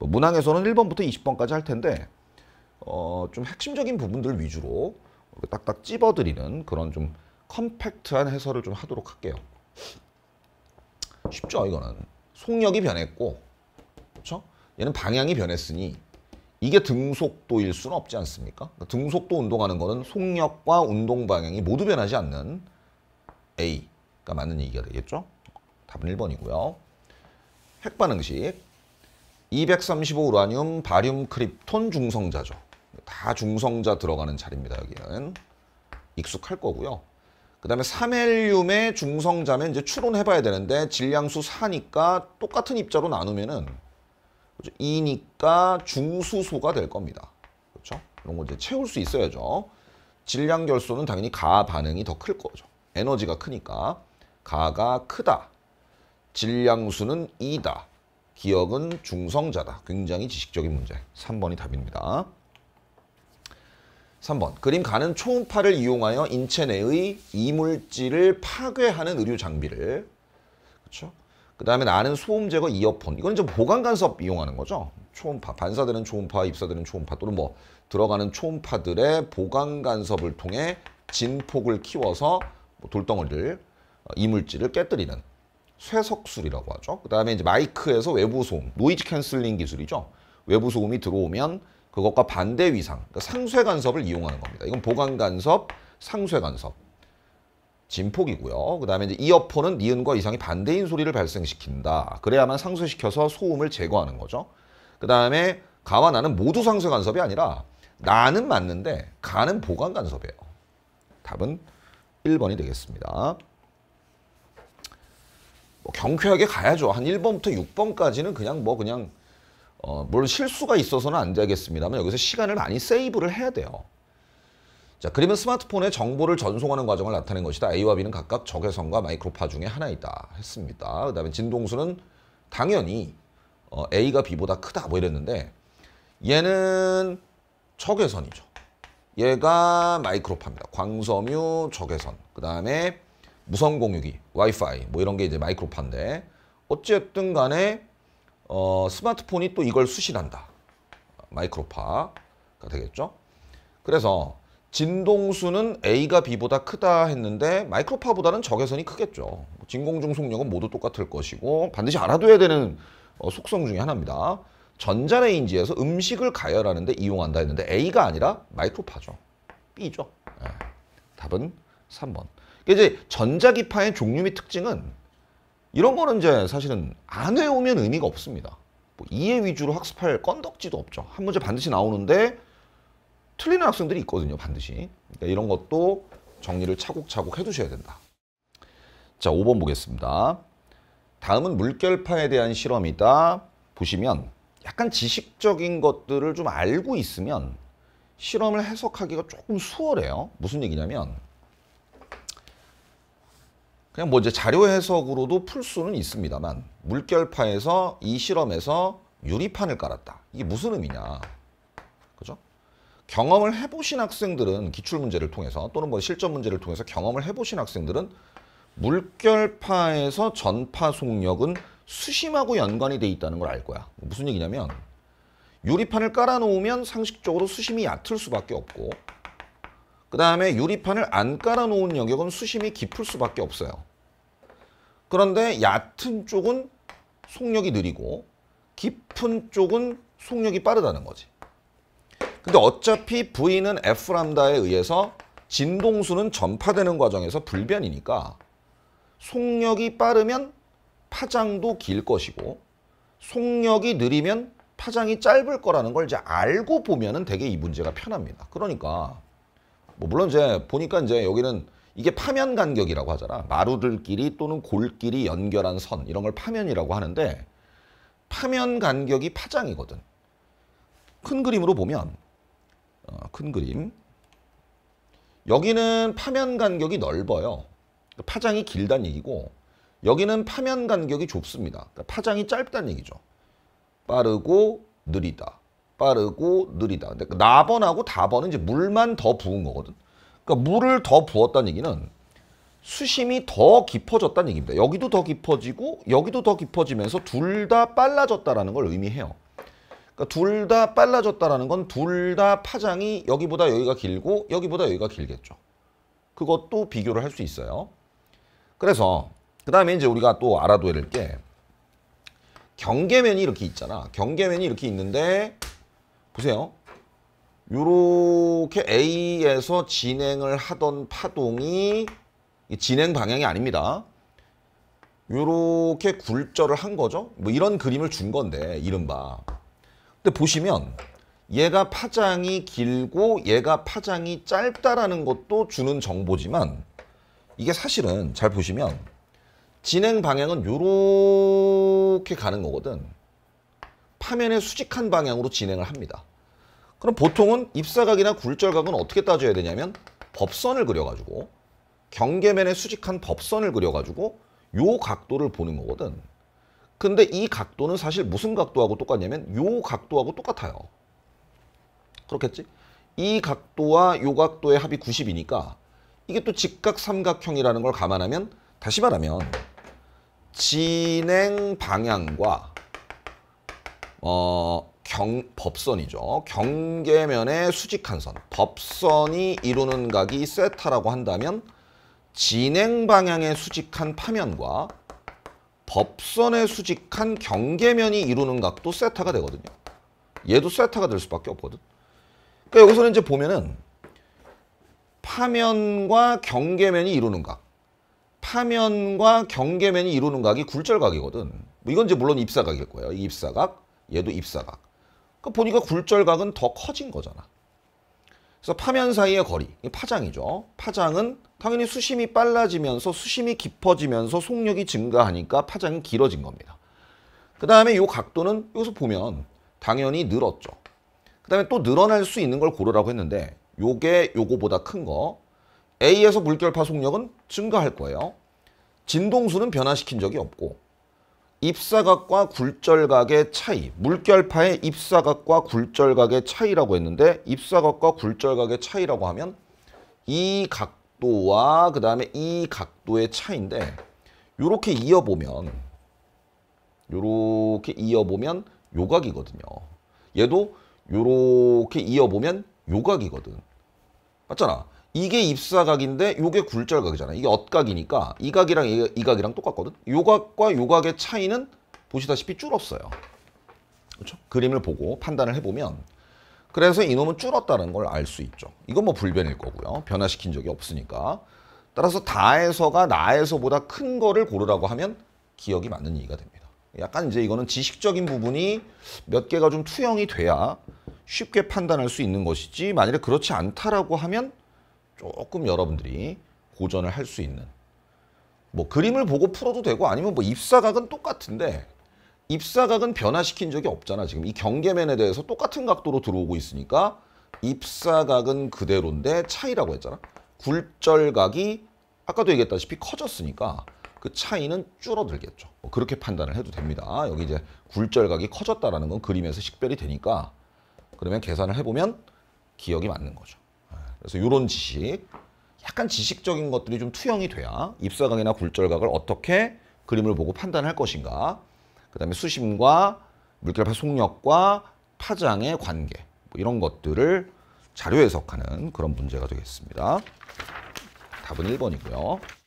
뭐 문항에서는 1번부터 20번까지 할 텐데 어, 좀 핵심적인 부분들 위주로 딱딱 찝어드리는 그런 좀 컴팩트한 해설을 좀 하도록 할게요. 쉽죠 이거는 속력이 변했고 그렇죠? 얘는 방향이 변했으니 이게 등속도일 수는 없지 않습니까? 그러니까 등속도 운동하는 거는 속력과 운동 방향이 모두 변하지 않는 A가 맞는 얘기가 되겠죠? 답은 1번이고요. 핵반응식 235 우라늄, 바륨, 크립톤 중성자죠. 다 중성자 들어가는 자리입니다. 여기는 익숙할 거고요. 그 다음에 3헬륨의 중성자면 이제 추론해봐야 되는데 질량수 4니까 똑같은 입자로 나누면은 2니까 그렇죠? 중수소가 될 겁니다. 그렇죠? 이런 걸 이제 채울 수 있어야죠. 질량 결소는 당연히 가 반응이 더 클 거죠. 에너지가 크니까 가가 크다. 질량수는 2다. 기억은 중성자다. 굉장히 지식적인 문제. 3번이 답입니다. 3번 그림 가는 초음파를 이용하여 인체 내의 이물질을 파괴하는 의료 장비를 그렇죠? 그 다음에 나는 소음 제거 이어폰 이건 이제 보강 간섭 이용하는 거죠. 초음파 반사되는 초음파 입사되는 초음파 또는 뭐 들어가는 초음파들의 보강 간섭을 통해 진폭을 키워서 뭐 돌덩어리를 어, 이물질을 깨뜨리는 쇠석술이라고 하죠. 그다음에 이제 마이크에서 외부 소음, 노이즈 캔슬링 기술이죠. 외부 소음이 들어오면 그것과 반대 위상, 그러니까 상쇄 간섭을 이용하는 겁니다. 이건 보관 간섭, 상쇄 간섭. 진폭이고요. 그다음에 이제 이어폰은 니은과 이상이 반대인 소리를 발생시킨다. 그래야만 상쇄시켜서 소음을 제거하는 거죠. 그다음에 가와 나는 모두 상쇄 간섭이 아니라 나는 맞는데 가는 보관 간섭이에요. 답은 1번이 되겠습니다. 뭐 경쾌하게 가야죠. 한 1번부터 6번까지는 그냥 뭐 그냥 어, 물론 실수가 있어서는 안 되겠습니다만 여기서 시간을 많이 세이브를 해야 돼요. 자, 그러면 스마트폰에 정보를 전송하는 과정을 나타낸 것이다. A와 B는 각각 적외선과 마이크로파 중에 하나이다. 했습니다. 그 다음에 진동수는 당연히 어, A가 B보다 크다 뭐 이랬는데 얘는 적외선이죠. 얘가 마이크로파입니다. 광섬유 적외선. 그 다음에 무선 공유기, 와이파이 뭐 이런 게 이제 마이크로파인데 어쨌든 간에 어, 스마트폰이 또 이걸 수신한다. 마이크로파가 되겠죠. 그래서 진동수는 A가 B보다 크다 했는데 마이크로파보다는 적외선이 크겠죠. 진공중속력은 모두 똑같을 것이고 반드시 알아둬야 되는 어, 속성 중의 하나입니다. 전자레인지에서 음식을 가열하는데 이용한다 했는데 A가 아니라 마이크로파죠. B죠. 네. 답은 3번. 그러니까 이제 전자기파의 종류 및 특징은 이런 거는 이제 사실은 안 외우면 의미가 없습니다. 뭐 이해 위주로 학습할 건덕지도 없죠. 한 문제 반드시 나오는데 틀리는 학생들이 있거든요. 반드시. 그러니까 이런 것도 정리를 차곡차곡 해두셔야 된다. 자, 5번 보겠습니다. 다음은 물결파에 대한 실험이다. 보시면 약간 지식적인 것들을 좀 알고 있으면 실험을 해석하기가 조금 수월해요. 무슨 얘기냐면 그냥 뭐 이제 자료 해석으로도 풀 수는 있습니다만 물결파에서 이 실험에서 유리판을 깔았다. 이게 무슨 의미냐. 그죠? 경험을 해보신 학생들은 기출문제를 통해서 또는 뭐 실전 문제를 통해서 경험을 해보신 학생들은 물결파에서 전파 속력은 수심하고 연관이 돼 있다는 걸 알 거야. 무슨 얘기냐면 유리판을 깔아놓으면 상식적으로 수심이 얕을 수밖에 없고 그 다음에 유리판을 안 깔아놓은 영역은 수심이 깊을 수밖에 없어요. 그런데 얕은 쪽은 속력이 느리고 깊은 쪽은 속력이 빠르다는 거지. 근데 어차피 V는 F람다에 의해서 진동수는 전파되는 과정에서 불변이니까 속력이 빠르면 파장도 길 것이고 속력이 느리면 파장이 짧을 거라는 걸 이제 알고 보면 은 되게 이 문제가 편합니다. 그러니까 뭐 물론 이제 보니까 이제 여기는 이게 파면 간격이라고 하잖아. 마루들끼리 또는 골끼리 연결한 선 이런 걸 파면이라고 하는데 파면 간격이 파장이거든. 큰 그림으로 보면 어, 큰 그림 여기는 파면 간격이 넓어요. 그러니까 파장이 길단 얘기고 여기는 파면 간격이 좁습니다. 그러니까 파장이 짧다는 얘기죠. 빠르고 느리다. 빠르고 느리다. 근데 그 나번하고 다번은 이제 물만 더 부은 거거든. 그러니까 물을 더 부었다는 얘기는 수심이 더 깊어졌다는 얘기입니다. 여기도 더 깊어지고 여기도 더 깊어지면서 둘 다 빨라졌다라는 걸 의미해요. 그러니까 둘 다 빨라졌다라는 건 둘 다 파장이 여기보다 여기가 길고 여기보다 여기가 길겠죠. 그것도 비교를 할 수 있어요. 그래서 그 다음에 이제 우리가 또 알아둬야 될게 경계면이 이렇게 있잖아. 경계면이 이렇게 있는데 보세요. 요렇게 A에서 진행을 하던 파동이 진행 방향이 아닙니다. 요렇게 굴절을 한 거죠. 뭐 이런 그림을 준 건데 이른바. 근데 보시면 얘가 파장이 길고 얘가 파장이 짧다라는 것도 주는 정보지만 이게 사실은 잘 보시면 진행 방향은 요렇게 가는 거거든. 파면의 수직한 방향으로 진행을 합니다. 그럼 보통은 입사각이나 굴절각은 어떻게 따져야 되냐면 법선을 그려가지고 경계면에 수직한 법선을 그려가지고 요 각도를 보는 거거든. 근데 이 각도는 사실 무슨 각도하고 똑같냐면 요 각도하고 똑같아요. 그렇겠지? 이 각도와 요 각도의 합이 90이니까 이게 또 직각삼각형이라는 걸 감안하면 다시 말하면 진행 방향과 어, 경, 법선이죠. 경계면의 수직한 선, 법선이 이루는 각이 세타라고 한다면 진행 방향의 수직한 파면과 법선의 수직한 경계면이 이루는 각도 세타가 되거든요. 얘도 세타가 될 수밖에 없거든. 그러니까 여기서는 이제 보면은 파면과 경계면이 이루는 각, 파면과 경계면이 이루는 각이 굴절각이거든. 뭐 이건 이제 물론 입사각일 거예요. 입사각, 얘도 입사각. 그 보니까 굴절각은 더 커진 거잖아. 그래서 파면 사이의 거리, 파장이죠. 파장은 당연히 수심이 빨라지면서 수심이 깊어지면서 속력이 증가하니까 파장은 길어진 겁니다. 그 다음에 이 각도는 여기서 보면 당연히 늘었죠. 그 다음에 또 늘어날 수 있는 걸 고르라고 했는데 요게 요거보다 큰 거 A에서 물결파 속력은 증가할 거예요. 진동수는 변화시킨 적이 없고 입사각과 굴절각의 차이, 물결파의 입사각과 굴절각의 차이라고 했는데 입사각과 굴절각의 차이라고 하면 이 각도와 그 다음에 이 각도의 차이인데 이렇게 이어보면 이렇게 이어보면 요각이거든요. 얘도 이렇게 이어보면 요각이거든. 맞잖아. 이게 입사각인데 요게 굴절각이잖아. 이게 엇각이니까 이 각이랑 이, 이 각이랑 똑같거든. 요 각과 요 각의 차이는 보시다시피 줄었어요. 그렇죠? 그림을 보고 판단을 해보면 그래서 이놈은 줄었다는 걸 알 수 있죠. 이건 뭐 불변일 거고요. 변화시킨 적이 없으니까. 따라서 다에서가 나에서보다 큰 거를 고르라고 하면 기억이 맞는 얘기가 됩니다. 약간 이제 이거는 지식적인 부분이 몇 개가 좀 투영이 돼야 쉽게 판단할 수 있는 것이지 만일에 그렇지 않다라고 하면 조금 여러분들이 고전을 할 수 있는 뭐 그림을 보고 풀어도 되고 아니면 뭐 입사각은 똑같은데 입사각은 변화시킨 적이 없잖아 지금 이 경계면에 대해서 똑같은 각도로 들어오고 있으니까 입사각은 그대로인데 차이라고 했잖아 굴절각이 아까도 얘기했다시피 커졌으니까 그 차이는 줄어들겠죠 뭐 그렇게 판단을 해도 됩니다 여기 이제 굴절각이 커졌다라는 건 그림에서 식별이 되니까 그러면 계산을 해보면 기억이 맞는 거죠 그래서 이런 지식, 약간 지식적인 것들이 좀 투영이 돼야 입사각이나 굴절각을 어떻게 그림을 보고 판단할 것인가. 그 다음에 수심과 물결파 속력과 파장의 관계 뭐 이런 것들을 자료 해석하는 그런 문제가 되겠습니다. 답은 1번이고요.